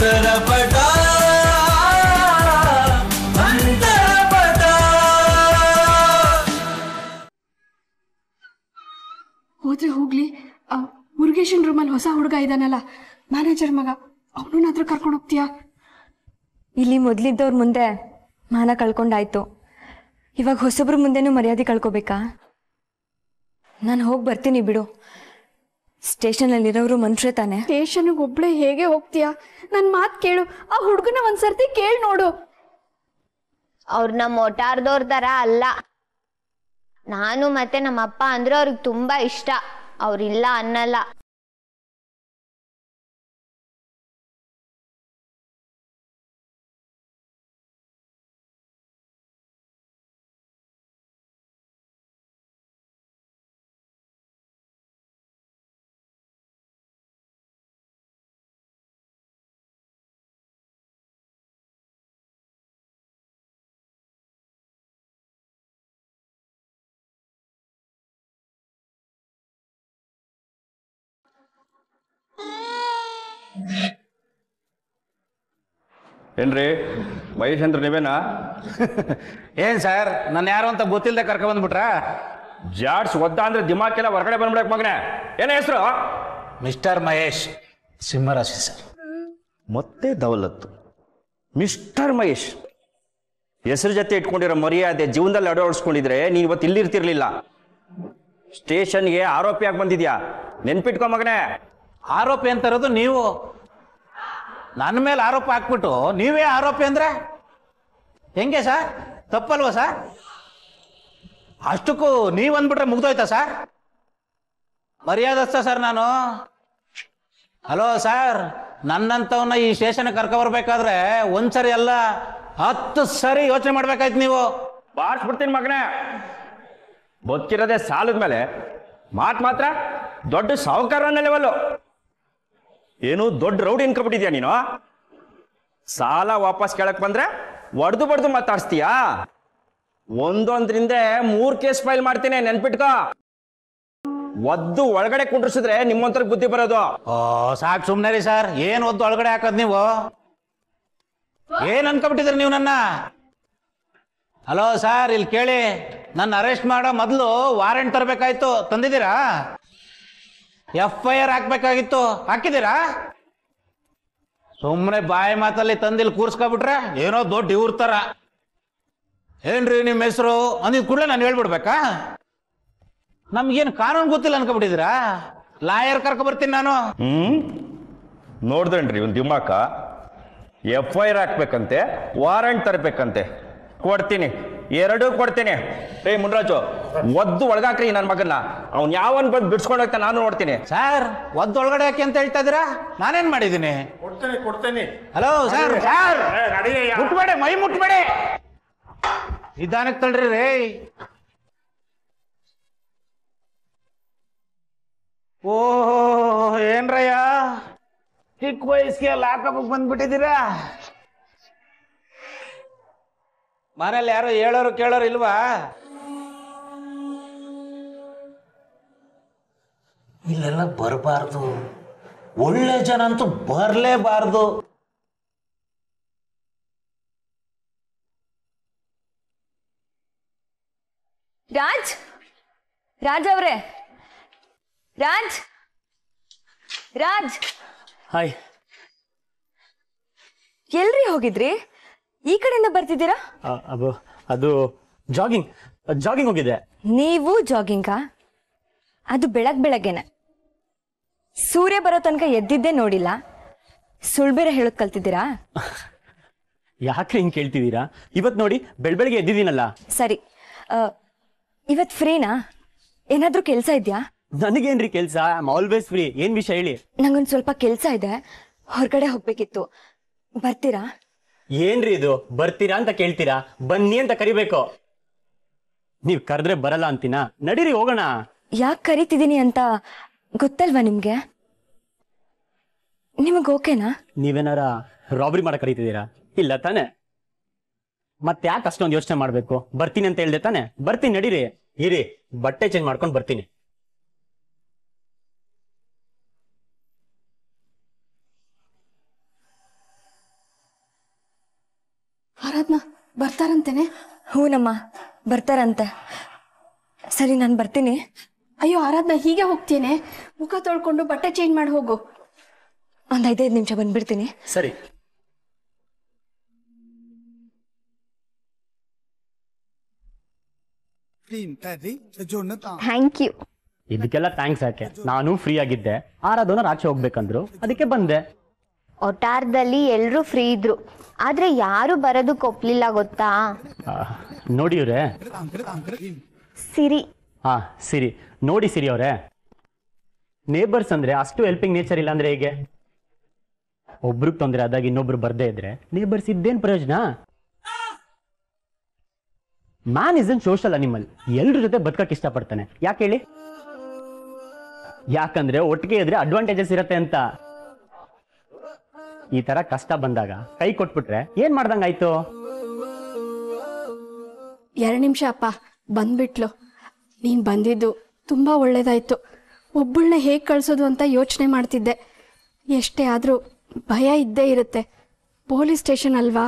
ಹೋದ್ರೆ ಹೋಗ್ಲಿ ಮುರುಗೇಶನ್ ರೂಮಲ್ಲಿ ಹೊಸ ಹುಡುಗ ಇದ್ದಾನಲ್ಲ ಮ್ಯಾನೇಜರ್ ಮಗ ಅವನನ್ನಾದ್ರೂ ಕರ್ಕೊಂಡು ಹೋಗ್ತೀಯಾ ಇಲ್ಲಿ ಮೊದ್ಲಿದ್ದವ್ರ ಮುಂದೆ ಮಾನ ಕಳ್ಕೊಂಡಾಯ್ತು ಇವಾಗ ಹೊಸಬ್ರ ಮುಂದೆನೂ ಮರ್ಯಾದೆ ಕಳ್ಕೊಬೇಕಾ ನಾನು ಹೋಗಿ ಬರ್ತೀನಿ ಬಿಡು ಸ್ಟೇಷನ್ ಅಲ್ಲಿರೋರು ಮನುಷ್ಯ ತಾನೆ ಸ್ಟೇಷನ್ ಒಬ್ಳೆ ಹೇಗೆ ಹೋಗ್ತೀಯಾ ನನ್ ಮಾತ್ ಕೇಳು ಆ ಹುಡುಗನ ಒಂದ್ಸರ್ತಿ ಕೇಳ್ ನೋಡು ನಮ್ಮ ಮೋಟಾರ್ದವ್ರ ತರ ಅಲ್ಲ ನಾನು ಮತ್ತೆ ನಮ್ಮ ಅಪ್ಪ ಅಂದ್ರೆ ಅವ್ರಿಗೆ ತುಂಬಾ ಇಷ್ಟ ಅವ್ರಿಲ್ಲ ಅನ್ನಲ್ಲ ಏನ್ರಿ ಮಹೇಶ್ ಅಂದ್ರೆ ನೀವೇನಾ ಏನ್ ಸರ್ ನನ್ನ ಯಾರು ಅಂತ ಗೊತ್ತಿಲ್ಲದೆ ಕರ್ಕೊಂಡ್ ಬಂದ್ಬಿಟ್ರಾ ಜಾಡ್ಸ್ ಒದ್ದ ಅಂದ್ರೆ ದಿಮಾಕೆಲ್ಲ ಹೊರಗಡೆ ಬಂದ್ಬಿಡಕ್ ಮಗನೆ ಏನ ಹೆಸರು ಮಿಸ್ಟರ್ ಮಹೇಶ್ ಸಿಂಹರಾಶಿ ಸರ್ ಮತ್ತೆ ದೌಲತ್ತು ಮಿಸ್ಟರ್ ಮಹೇಶ್ ಹೆಸರು ಜೊತೆ ಇಟ್ಕೊಂಡಿರೋ ಮರ್ಯಾದೆ ಜೀವನದಲ್ಲಿ ಅಡವಡಿಸ್ಕೊಂಡಿದ್ರೆ ನೀನ್ ಇವತ್ತು ಇಲ್ಲಿರ್ತಿರ್ಲಿಲ್ಲ ಸ್ಟೇಷನ್ಗೆ ಆರೋಪಿಯಾಗಿ ಬಂದಿದ್ಯಾ ನೆನ್ಪಿಟ್ಕೊ ಮಗನೇ ಆರೋಪಿ ಅಂತ ಇರೋದು ನೀವು ನನ್ನ ಮೇಲೆ ಆರೋಪ ಹಾಕ್ಬಿಟ್ಟು ನೀವೇ ಆರೋಪಿ ಅಂದರೆ ಹೆಂಗೆ ಸರ್ ತಪ್ಪಲ್ವಾ ಸರ್ ಅಷ್ಟಕ್ಕೂ ನೀವು ಅಂದ್ಬಿಟ್ರೆ ಮುಗ್ದೋಯ್ತಾ ಸರ್ ಮರ್ಯಾದಸ್ತ ಸರ್ ನಾನು ಹಲೋ ಸರ್ ನನ್ನಂಥವನ್ನ ಈ ಸ್ಟೇಷನ್ ಕರ್ಕೊಬರ್ಬೇಕಾದ್ರೆ ಒಂದ್ಸರಿ ಅಲ್ಲ ಹತ್ತು ಸರಿ ಯೋಚನೆ ಮಾಡ್ಬೇಕಾಯ್ತು ನೀವು ಬಿಡ್ತೀನಿ ಮಗನೇ ಬದುಕಿರೋದೇ ಸಾಲದ ಮೇಲೆ ಮಾತು ಮಾತ್ರ ದೊಡ್ಡ ಸಾಹುಕಾರನ ಲೆವೆಲ್ಲು ಏನು ದೊಡ್ಡ ರೌಡಿ ಅನ್ಕೊಬಿಟ್ಟಿದ್ಯಾ ನೀನು ಸಾಲ ವಾಪಸ್ ಕೇಳಕ್ ಬಂದ್ರೆ ಒಡ್ದು ಬಡ್ದು ಮಾತಾಡ್ಸ್ತೀಯಾ ಒಂದೊಂದ್ರಿಂದ ಮೂರ್ ಕೇಸ್ ಫೈಲ್ ಮಾಡ್ತೀನಿ ನೆನ್ಪಿಟ್ಕೋ ಒದ್ದು ಒಳಗಡೆ ಕುಂಡ್ರಿಸಿದ್ರೆ ನಿಮ್ಮಂತರ ಬುದ್ಧಿ ಬರೋದು ಸಾಕು ಸುಮ್ನೆ ರೀ ಸರ್ ಏನ್ ಒದ್ದು ಒಳಗಡೆ ಹಾಕೋದ್ ನೀವು ಏನ್ ಅನ್ಕೊಬಿಟ್ಟಿದ್ರಿ ನೀವು ನನ್ನ ಹಲೋ ಸರ್ ಇಲ್ಲಿ ಕೇಳಿ ನನ್ನ ಅರೆಸ್ಟ್ ಮಾಡೋ ಮೊದಲು ವಾರೆಂಟ್ ತರಬೇಕಾಯ್ತು ತಂದಿದ್ದೀರಾ ಎಫ್ ಐ ಆರ್ ಹಾಕ್ಬೇಕಾಗಿತ್ತು ಹಾಕಿದ್ದೀರಾ ಸುಮ್ಮನೆ ಬಾಯಿ ಮಾತಲ್ಲಿ ತಂದಿಲ್ಲಿ ಕೂರ್ಸ್ಕೊಬಿಟ್ರೆ ಏನೋ ದೊಡ್ಡ ಇವ್ರ ತರ ಏನ್ರಿ ನಿಮ್ಮ ಹೆಸರು ಅಂದಿದ್ ಕೂಡಲೇ ನಾನು ಹೇಳ್ಬಿಡ್ಬೇಕಾ ನಮ್ಗೇನು ಕಾನೂನು ಗೊತ್ತಿಲ್ಲ ಅನ್ಕೊಬಿಟ್ಟಿದ್ದೀರಾ ಲಾಯರ್ ಕರ್ಕೊ ಬರ್ತೀನಿ ನಾನು ಹ್ಮ್ ನೋಡ್ದಣ್ರಿ ಒಂದು ದಿಮಾಕ ಎಫ್ ಐ ಆರ್ ಹಾಕ್ಬೇಕಂತೆ ವಾರಂಟ್ ತರಬೇಕಂತೆ ಕೊಡ್ತೀನಿ ಎರಡೂ ಕೊಡ್ತೀನಿ ಏ ಮುನ್ರಾಜು ಒದ್ದು ಒಳಗಾಕ್ರಿ ನನ್ನ ಮಗನ್ನ ಅವ್ನು ಯಾವನ್ ಬಂದು ಬಿಡ್ಸ್ಕೊಂಡು ಹೋಗ್ತಾನೆ ನಾನು ನೋಡ್ತೀನಿ ಸರ್ ಒದ್ದು ಒಳಗಡೆ ಯಾಕೆ ಅಂತ ಹೇಳ್ತಾ ಇದ್ದೀರಾ ನಾನೇನ್ ಮಾಡಿದ್ದೀನಿ ಕೊಡ್ತೇನೆ ಕೊಡ್ತೇನೆ ಹಲೋ ಸರ್ ಸರ್ ಮುಟ್ಬೇಡಿ ಮೈ ಮುಟ್ಬೇಡಿ ನಿಧಾನಕ್ಕೆ ತಳ್ರಿ ರೇ ಓಹೋ ಏನ್ರಯ್ಯ ಚಿಕ್ಕ ವಯಸ್ಸಿಗೆ ಲ್ಯಾಪ್ಟಾಪ್ ಬಂದ್ಬಿಟ್ಟಿದ್ದೀರಾ ಮನೇಲಿ ಯಾರೋ ಹೇಳೋರು ಕೇಳೋರು ಇಲ್ವಾ ಇಲ್ಲೆಲ್ಲ ಬರಬಾರ್ದು ಒಳ್ಳೆ ಜನ ಅಂತೂ ಬರಲೇಬಾರ್ದು ರಾಜ್ ರಾಜ್ ಅವ್ರೆ ರಾಜ್ ರಾಜ್ ಹಾಯ್ ಎಲ್ರಿ ಹೋಗಿದ್ರಿ ಈ ಕಡೆಯಿಂದ ಬರ್ತಿದ್ದೀರಾ ಅದು ಅದು ಜಾಗಿಂಗ್ ಜಾಗಿಂಗ್ ಹೋಗಿದೆ ನೀವು ಜಾಗಿಂಗಾ ಅದು ಬೆಳಗ್ ಬೆಳಗ್ಗೆನೆ ಸೂರ್ಯ ಬರೋ ತನಕ ಎದ್ದಿದ್ದೇ ನೋಡಿಲ್ಲ ಸುಳ್ಬೇರೆ ಹೇಳಕ್ ಕಲ್ತಿದ್ದೀರಾ ಯಾಕೆ ಹಿಂಗ್ ಕೇಳ್ತಿದ್ದೀರಾ ಇವತ್ ನೋಡಿ ಬೆಳಬೆಳಗ್ಗೆ ಎದ್ದಿದ್ದೀನಲ್ಲ ಸರಿ ಇವತ್ ಫ್ರೀನಾ ಏನಾದರೂ ಕೆಲ್ಸ ಇದ್ಯಾ ನನಗೇನ್ರಿ ಕೆಲ್ಸ ಐ ಆಮ್ ಆಲ್ವೇಸ್ ಫ್ರೀ ಏನ್ ವಿಷಯ ಹೇಳಿ ನಂಗೊಂದ್ ಸ್ವಲ್ಪ ಕೆಲ್ಸ ಇದೆ ಹೊರಗಡೆ ಹೋಗ್ಬೇಕಿತ್ತು ಬರ್ತೀರಾ ಏನ್ರಿ ಇದು ಬರ್ತೀರಾ ಅಂತ ಕೇಳ್ತೀರಾ ಬನ್ನಿ ಅಂತ ಕರಿಬೇಕು ನೀವ್ ಕರೆದ್ರೆ ಬರಲ್ಲ ಅಂತೀನಾ ನಡೀರಿ ಹೋಗೋಣ ಯಾಕೆ ಕರಿತಿದ್ದೀನಿ ಅಂತ ಗೊತ್ತಲ್ವಾ ನಿಮ್ಗೆ ನಿಮಗ್ ಓಕೆನಾ ನೀವೇನಾರ ರಾಬರಿ ಮಾಡಕ್ ಕರೀತಿದ್ದೀರಾ ಇಲ್ಲ ತಾನೆ ಮತ್ತೆ ಯಾಕೆ ಅಷ್ಟೊಂದು ಯೋಚನೆ ಮಾಡ್ಬೇಕು ಬರ್ತೀನಿ ಅಂತ ಹೇಳ್ದೆ ತಾನೆ ಬರ್ತೀನಿ ನಡೀರಿ ಇರಿ ಬಟ್ಟೆ ಚೇಂಜ್ ಮಾಡ್ಕೊಂಡು ಬರ್ತೀನಿ ಆರಾಧ್ನಾ ಬರ್ತಾರಂತೇನೆ ಹೂನಮ್ಮ ಬರ್ತಾರಂತೆ ಸರಿ ನಾನು ಬರ್ತೀನಿ ಅಯ್ಯೋ ಆರಾಧನಾ ಹೀಗೆ ಹೋಗ್ತೀನಿ ಮುಖ ತೊಳ್ಕೊಂಡು ಬಟ್ಟೆ ಚೇಂಜ್ ಮಾಡಿ ಹೋಗು ಒಂದು ಐದೈದು ನಿಮಿಷ ಬಂದ್ಬಿಡ್ತೀನಿ ಸರಿ ಥ್ಯಾಂಕ್ ಯು ಇದಕ್ಕೆಲ್ಲ ಥ್ಯಾಂಕ್ಸ್ ಯಾಕೆ ನಾನು ಫ್ರೀ ಆಗಿದ್ದೆ ಆರಾಧನ ರಾಚೆ ಹೋಗ್ಬೇಕಂದ್ರು ಅದಕ್ಕೆ ಬಂದೆ ಒಟಾರ್ದಲ್ಲಿ ಎಲ್ಲರೂ ಫ್ರೀ ಇದ್ರು ಆದ್ರೆ ಯಾರು ಬರೋದಕ್ಕೆ ಒಪ್ಲಿಲ್ಲ ಗೊತ್ತಾ ಆ, ನೋಡಿ ಸಿರಿ ಹಾ ಸಿರಿ ನೋಡಿ ಸಿರಿ ಅವರೇ ನೇಬರ್ಸ್ ಅಂದ್ರೆ ಅಷ್ಟು ಹೆಲ್ಪಿಂಗ್ ನೇಚರ್ ಇಲ್ಲ ಅಂದ್ರೆ ಹೇಗೆ ಒಬ್ರಿಗೆ ತೊಂದರೆ ಆದಾಗ ಇನ್ನೊಬ್ರು ಬರ್ದೇ ಇದ್ರೆ ನೇಬರ್ಸ್ ಇದ್ದೇನು ಪ್ರಯೋಜನ man is an social animal ಎಲ್ರ ಜೊತೆ ಬದುಕಕ್ಕೆ ಇಷ್ಟಪಡ್ತಾನೆ ಯಾಕೆ ಹೇಳಿ ಯಾಕಂದ್ರೆ ಒಟ್ಟಿಗೆ ಇದ್ರೆ ಅಡ್ವಾಂಟೇಜಸ್ ಇರತ್ತೆ ಅಂತ ಈ ತರ ಕಷ್ಟ ಬಂದಾಗ ಕೈ ಕೊಟ್ಬಿಟ್ರೆ ಏನ್ ಮಾಡ್ದಂಗಾಯ್ತು ಎರಡು ನಿಮಿಷ ಅಪ್ಪ ಬಂದ್ಬಿಟ್ಲು ನೀನು ಬಂದಿದ್ದು ತುಂಬ ಒಳ್ಳೆಯದಾಯಿತು ಒಬ್ಬಳನ್ನ ಹೇಗೆ ಕಳಿಸೋದು ಅಂತ ಯೋಚನೆ ಮಾಡ್ತಿದ್ದೆ ಎಷ್ಟೇ ಆದರೂ ಭಯ ಇದ್ದೇ ಇರುತ್ತೆ ಪೊಲೀಸ್ ಸ್ಟೇಷನ್ ಅಲ್ವಾ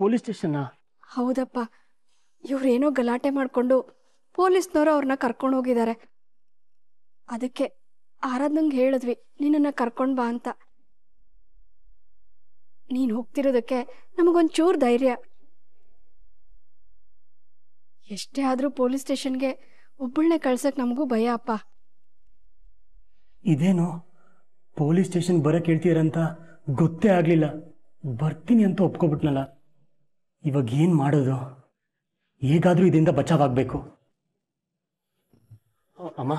ಪೊಲೀಸ್ ಸ್ಟೇಷನ್ ಹೌದಪ್ಪ ಇವ್ರೇನೋ ಗಲಾಟೆ ಮಾಡಿಕೊಂಡು ಪೊಲೀಸ್ನವರು ಅವ್ರನ್ನ ಕರ್ಕೊಂಡು ಹೋಗಿದ್ದಾರೆ ಅದಕ್ಕೆ ಆರಾಧ್ನಂಗೆ ಹೇಳಿದ್ವಿ ನಿನ್ನನ್ನು ಕರ್ಕೊಂಡು ಬಾ ಅಂತ ನೀನು ಹೋಗ್ತಿರೋದಕ್ಕೆ ನಮಗೊಂಚೂರು ಧೈರ್ಯ ಎಷ್ಟೇ ಆದರೂ ಪೊಲೀಸ್ ಸ್ಟೇಷನ್ಗೆ ಒಬ್ಬಳನ್ನೇ ಕಳ್ಸಕ್ಕೆ ನಮಗೂ ಭಯ ಅಪ್ಪ ಇದೇನು ಪೊಲೀಸ್ ಸ್ಟೇಷನ್ ಬರೋಕೆ ಹೇಳ್ತೀರಂತ ಗೊತ್ತೇ ಆಗಲಿಲ್ಲ ಬರ್ತೀನಿ ಅಂತ ಒಪ್ಕೊಬಿಟ್ನಲ್ಲ ಇವಾಗ ಏನು ಮಾಡೋದು ಹೇಗಾದರೂ ಇದರಿಂದ ಬಚಾವಾಗಬೇಕು ಅಮ್ಮ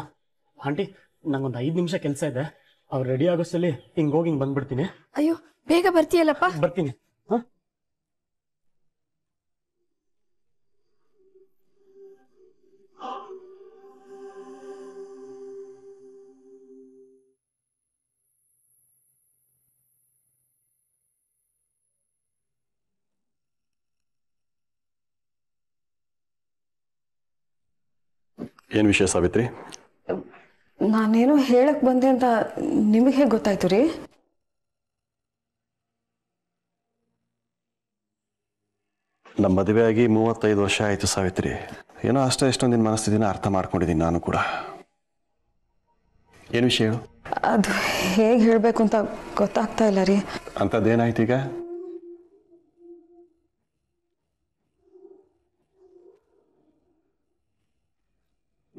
ಆಂಟಿ ನಂಗೊಂದು ಐದು ನಿಮಿಷ ಕೆಲಸ ಇದೆ ಅವ್ರು ರೆಡಿ ಆಗೋಷ್ಟಲ್ಲಿ ಹಿಂಗೆ ಹೋಗಿ ಹಿಂಗೆ ಬಂದ್ಬಿಡ್ತೀನಿ ಅಯ್ಯೋ ಬೇಗ ಬರ್ತೀಯಲ್ಲಪ್ಪ ಬರ್ತೀನಿ ಏನ್ ವಿಷಯ ಸಾವಿತ್ರಿ ನಾನೇನು ಹೇಳಕ್ ಬಂದೆ ಅಂತ ನಿಮಗೆ ಹೇಗೆ ಗೊತ್ತಾಯ್ತು ರೀ ನಮ್ಮ ಮದುವೆ ಆಗಿ ಮೂವತ್ತೈದು ವರ್ಷ ಆಯ್ತು ಸಾವಿತ್ರಿ ಏನೋ ಅಷ್ಟೇ ಎಷ್ಟೊಂದು ನಿನ್ನ ಮನಸ್ಥಿತಿನ ಅರ್ಥ ಮಾಡ್ಕೊಂಡಿದ್ದೀನಿ ನಾನು ಕೂಡ ಏನು ವಿಷಯ ಅದು ಹೇಗೆ ಹೇಳಬೇಕು ಅಂತ ಗೊತ್ತಾಗ್ತಾ ಇಲ್ಲ ರೀ ಅಂಥದ್ದೇನಾಯ್ತು ಈಗ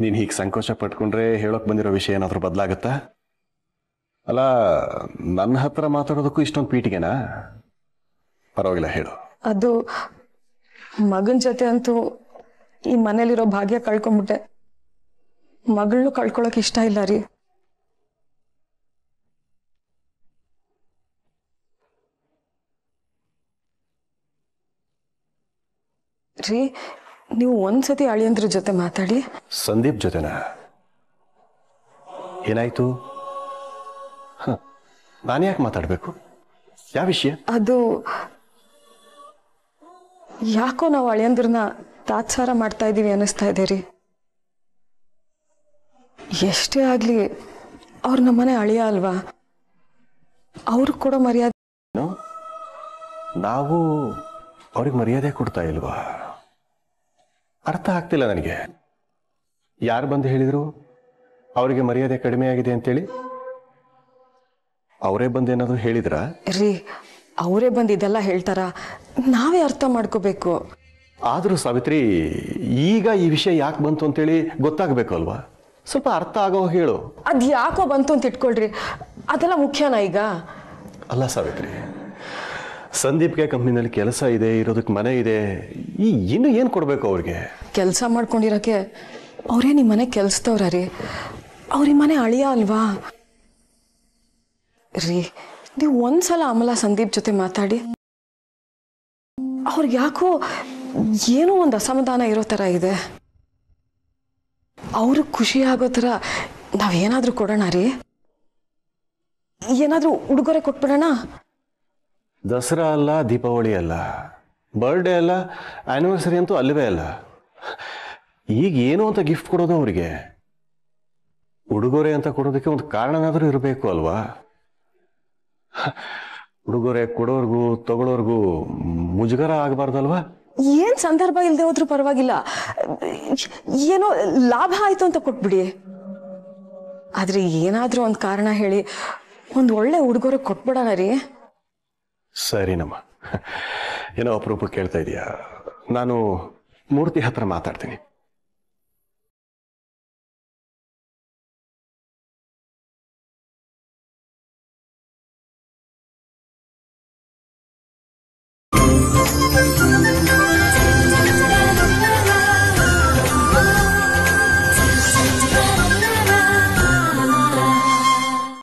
ನೀನು ಹೀಗೆ ಸಂಕೋಚ ಪಟ್ಕೊಂಡ್ರೆ ಹೇಳೋಕೆ ಬಂದಿರೋ ವಿಷಯ ಏನಾದರೂ ಬದಲಾಗುತ್ತಾ ಅಲ್ಲ ನನ್ನ ಹತ್ರ ಮಾತಾಡೋದಕ್ಕೂ ಇಷ್ಟೊಂದು ಪೀಟಿಗೆನಾ ಪರವಾಗಿಲ್ಲ ಹೇಳು ಅದು ಮಗನ ಜೊತೆ ಅಂತೂ ಈ ಮನೇಲಿರೋ ಭಾಗ್ಯ ಕಳ್ಕೊಂಡ್ಬಿಟ್ಟೆ ಮಗಳನ್ನೂ ಕಳ್ಕೊಳಕ್ ಇಷ್ಟ ಇಲ್ಲ ರೀ ರೀ ನೀವು ಒಂದ್ಸತಿ ಅಳಿಯಂದ್ರ ಜೊತೆ ಮಾತಾಡಿ ಸಂದೀಪ್ ಜೊತೆನಾ ಏನಾಯ್ತು ನಾನು ಯಾಕೆ ಮಾತಾಡಬೇಕು ಯಾವ ವಿಷಯ ಅದು ಯಾಕೋ ನಾವು ಅಳಿಯಂದ್ರನ್ನ ತಾತ್ಸಾರ ಮಾಡ್ತಾ ಇದ್ದೀವಿ ಅನ್ನಿಸ್ತಾ ಇದೆ ರೀ ಎಷ್ಟೇ ಆಗಲಿ ಅವ್ರು ನಮ್ಮನೆ ಅಳಿಯ ಅಲ್ವಾ ಅವ್ರಿಗೆ ಕೊಡೋ ಮರ್ಯಾದೆ ನಾವು ಅವ್ರಿಗೆ ಮರ್ಯಾದೆ ಕೊಡ್ತಾ ಇಲ್ವಾ ಅರ್ಥ ಆಗ್ತಿಲ್ಲ ನನಗೆ ಯಾರು ಬಂದು ಹೇಳಿದರು ಅವರಿಗೆ ಮರ್ಯಾದೆ ಕಡಿಮೆ ಆಗಿದೆ ಅಂತೇಳಿ ಅವರೇ ಬಂದು ಏನಾದರೂ ಹೇಳಿದ್ರ ರೀ ಅವರೇ ಬಂದು ಇದೆಲ್ಲ ಹೇಳ್ತಾರ ನಾವೇ ಅರ್ಥ ಮಾಡ್ಕೋಬೇಕು ಆದರೂ ಸಾವಿತ್ರಿ ಈಗ ಈ ವಿಷಯ ಯಾಕೆ ಬಂತು ಅಂತೇಳಿ ಗೊತ್ತಾಗಬೇಕು ಅಲ್ವಾ ಸ್ವಲ್ಪ ಅರ್ಥ ಆಗೋ ಹೇಳು ಅದು ಯಾಕೋ ಬಂತು ಅಂತ ಇಟ್ಕೊಳ್ರಿ ಅದೆಲ್ಲ ಮುಖ್ಯನಾ ಈಗ ಅಲ್ಲ ಸಾವಿತ್ರಿ ಸಂದೀಪ್ಗೆ ಕಂಪ್ನಿನಲ್ಲಿ ಕೆಲಸ ಇದೆ ಇರೋದಕ್ಕೆ ಮನೆ ಇದೆ ಈ ಇನ್ನು ಏನು ಕೊಡಬೇಕು ಅವ್ರಿಗೆ ಕೆಲಸ ಮಾಡ್ಕೊಂಡಿರೋಕ್ಕೆ ಅವರೇ ನಿಮ್ಮ ಮನೆ ಕೆಲಸದವ್ರ ರೀ ಅವ್ರಿ ಮನೆ ಅಳಿಯ ಅಲ್ವಾ ರೀ ನೀವು ಒಂದ್ಸಲ ಅಮಲ ಸಂದೀಪ್ ಜೊತೆ ಮಾತಾಡಿ ಅವ್ರಿಗೆ ಯಾಕೋ ಏನೋ ಒಂದು ಅಸಮಾಧಾನ ಇರೋ ಥರ ಇದೆ ಅವ್ರಿಗೆ ಖುಷಿ ಆಗೋ ಥರ ನಾವೇನಾದರೂ ಕೊಡೋಣ ರೀ ಏನಾದರೂ ಉಡುಗೊರೆ ಕೊಟ್ಬಿಡೋಣ ದಸರಾ ಅಲ್ಲ ದೀಪಾವಳಿ ಅಲ್ಲ ಬರ್ಡೇ ಅಲ್ಲ ಆ್ಯನಿವರ್ಸರಿ ಅಂತೂ ಅಲ್ಲವೇ ಅಲ್ಲ ಈಗ ಏನು ಅಂತ ಗಿಫ್ಟ್ ಕೊಡೋದು ಅವರಿಗೆ ಉಡುಗೊರೆ ಅಂತ ಕೊಡೋದಕ್ಕೆ ಒಂದು ಕಾರಣನಾದರೂ ಇರಬೇಕು ಅಲ್ವಾ ಉಡುಗೊರೆ ಕೊಡೋರ್ಗೂ ತಗೊಳೋರ್ಗು ಮುಜುಗರ ಆಗಬಾರ್ದಲ್ವಾ ಏನ್ ಸಂದರ್ಭ ಇಲ್ಲದೆ ಹೋದ್ರೂ ಪರವಾಗಿಲ್ಲ ಏನೋ ಲಾಭ ಆಯ್ತು ಅಂತ ಕೊಟ್ಬಿಡಿ ಆದ್ರೆ ಏನಾದ್ರೂ ಒಂದು ಕಾರಣ ಹೇಳಿ ಒಂದು ಒಳ್ಳೆ ಉಡುಗೊರೆ ಕೊಟ್ಬಿಡೋಣ ರೀ ಸರಿನಮ್ಮ ಏನೋ ಅಪರೂಪ ಕೇಳ್ತಾ ಇದೆಯಾ ನಾನು ಮೂರ್ತಿ ಹತ್ರ ಮಾತಾಡ್ತೀನಿ